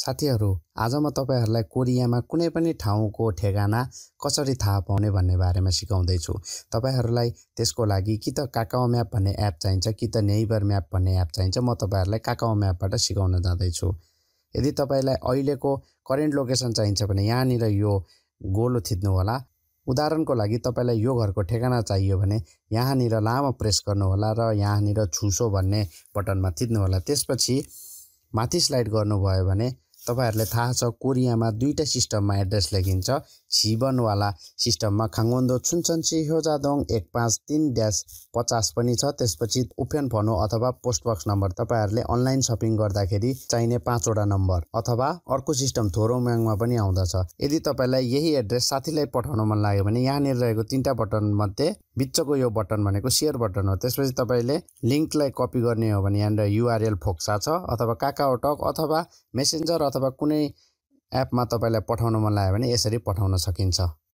साथीहरू आज म तपाईँहरूलाई कोरियामा कुनै पनि ठाउँको ठेगाना कसरी थाहा पाउने भन्ने बारेमा सिकाउँदैछु तपाईँहरूलाई त्यसको लागि कि त काकाओ म्याप भन्ने एप चाहिन्छ कि त नेइबर म्याप भन्ने एप चाहिन्छ म तपाईँहरूलाई काकाओ म्यापबाट सिकाउन जाँदैछु यदि तपाईँलाई अहिलेको करेन्ट लोकेसन चाहिन्छ भने यहाँनिर यो गोलो थिच्नु होला उदाहरणको लागि तपाईँलाई यो घरको ठेगाना चाहियो भने यहाँनिर लामो प्रेस गर्नुहोला र यहाँनिर छुसो भन्ने बटनमा थिच्नुहोला त्यसपछि माथि स्लाइड गर्नुभयो भने तपाईँहरूलाई थाहा छ कोरियामा दुईवटा सिस्टममा एड्रेस लेखिन्छ छिबनवाला सिस्टममा खाङोन्दो छुनसन्सी ह्योजादोङ एक पाँच तिन ड्यास पचास पनि छ त्यसपछि उफेन फनो अथवा पोस्ट बक्स नम्बर तपाईँहरूले अनलाइन सपिङ गर्दाखेरि चाहिने पाँचवटा नम्बर अथवा अर्को सिस्टम थोरोम्याङमा पनि आउँदछ यदि तपाईँलाई यही एड्रेस साथीलाई पठाउन मन लाग्यो भने यहाँनिर रहेको तिनवटा बटनमध्ये बिचको यो बटन भनेको सेयर बटन हो त्यसपछि तपाईँले लिङ्कलाई कपी गर्ने हो भने यहाँनिर युआरएल फोक्सा छ अथवा टक अथवा मेसेन्जर अथवा कुनै एपमा तपाईँलाई पठाउन मन लाग्यो भने यसरी पठाउन सकिन्छ